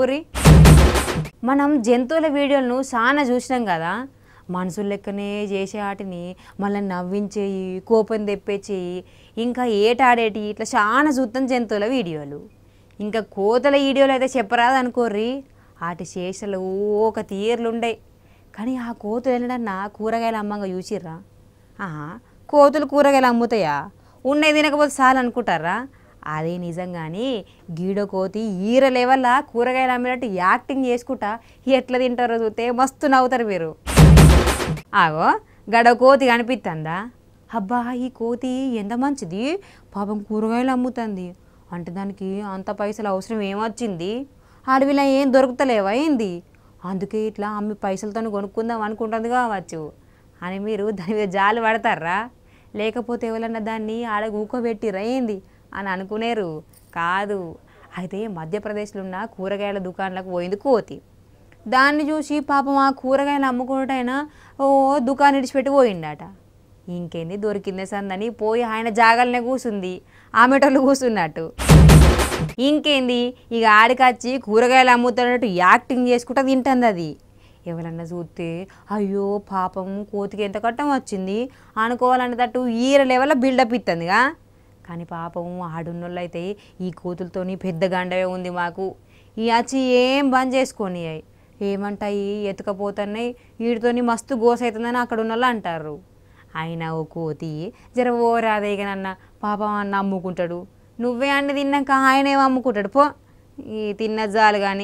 పూరి మనం జంతువుల వీడియోలను చాలా చూసినాం కదా మనసు లెక్కనే చేసే ఆటిని మళ్ళీ నవ్వించేయి కోపం తెప్పేచేయి ఇంకా ఏటాడేటి ఇట్లా చాలా చూస్తాం జంతువుల వీడియోలు ఇంకా కోతల వీడియోలు అయితే చెప్పరాదనుకోర్రి వాటి ఆటి శేషలు ఒక తీర్లుండే కానీ ఆ కోతులు వెళ్ళడన్నా కూరగాయలు అమ్మంగా చూసిర్రా కోతులు కూరగాయలు అమ్ముతాయా ఉన్నాయి తినకపోతే చాలు అదే నిజంగాని గీడకోతి కోతి ఈర లెవెల్ కూరగాయలు అమ్మినట్టు యాక్టింగ్ చేసుకుంటా ఎట్లా తింటారో చూస్తే మస్తు నవ్వుతారు మీరు ఆగో గడ కోతి కనిపిస్తుందా అబ్బా ఈ కోతి ఎంత మంచిది పాపం కూరగాయలు అమ్ముతుంది అంటే దానికి అంత పైసలు అవసరం ఏమొచ్చింది అడవిలా ఏం దొరుకుతలేవా ఏంది అందుకే ఇట్లా అమ్మి పైసలతో కొనుక్కుందాం అనుకుంటుంది కావచ్చు అని మీరు దాని మీద జాలు పడతారా లేకపోతే ఎవరన్నా దాన్ని ఆడ ఊకోబెట్టిరా ఏంది అని అనుకునేరు కాదు అయితే మధ్యప్రదేశ్లో ఉన్న కూరగాయల దుకాణాలకు పోయింది కోతి దాన్ని చూసి పాపం ఆ కూరగాయలు అమ్ముకున్నట్టయినా ఓ దుకాణం ఇడిచిపెట్టి పోయిండట ఇంకేంది దొరికిందే సందని పోయి ఆయన జాగలనే కూసుంది ఆమెటోళ్ళు కూసున్నట్టు ఇంకేంది ఇక ఆడికొచ్చి కూరగాయలు అమ్ముతున్నట్టు యాక్టింగ్ చేసుకుంటా తింటుంది అది ఎవరన్నా చూస్తే అయ్యో పాపం కోతికి ఎంత కట్టం వచ్చింది అనుకోవాలనేటట్టు ఈర లెవెల్లో బిల్డప్ ఇస్తుందిగా కానీ పాపం ఆడున్నోళ్ళు అయితే ఈ కోతులతోని పెద్ద గండవే ఉంది మాకు ఈ అచ్చి ఏం బంద్ చేసుకొని ఏమంటాయి ఎతకపోతున్నాయి వీటితోని మస్తు గోస అవుతుందని అక్కడ ఉన్న అంటారు అయినా ఓ కోతి జర ఓ రాదేగనన్న పాపం అన్న అమ్ముకుంటాడు నువ్వే అండి తిన్నాక ఆయన ఏమో అమ్ముకుంటాడు పో ఈ తిన్న జాలు కానీ